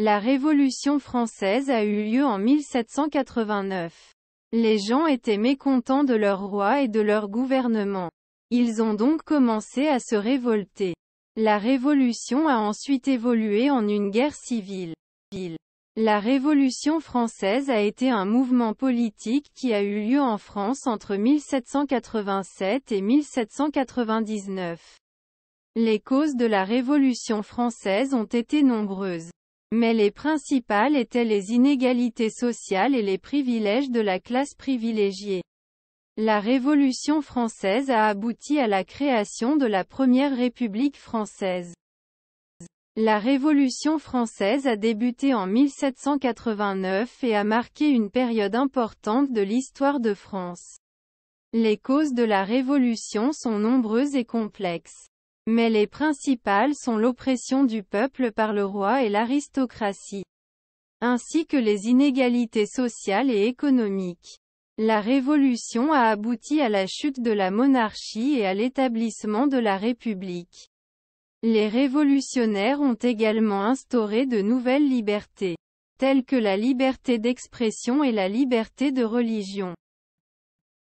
La Révolution française a eu lieu en 1789. Les gens étaient mécontents de leur roi et de leur gouvernement. Ils ont donc commencé à se révolter. La Révolution a ensuite évolué en une guerre civile. La Révolution française a été un mouvement politique qui a eu lieu en France entre 1787 et 1799. Les causes de la Révolution française ont été nombreuses. Mais les principales étaient les inégalités sociales et les privilèges de la classe privilégiée. La Révolution française a abouti à la création de la Première République française. La Révolution française a débuté en 1789 et a marqué une période importante de l'histoire de France. Les causes de la Révolution sont nombreuses et complexes. Mais les principales sont l'oppression du peuple par le roi et l'aristocratie, ainsi que les inégalités sociales et économiques. La Révolution a abouti à la chute de la monarchie et à l'établissement de la République. Les révolutionnaires ont également instauré de nouvelles libertés, telles que la liberté d'expression et la liberté de religion.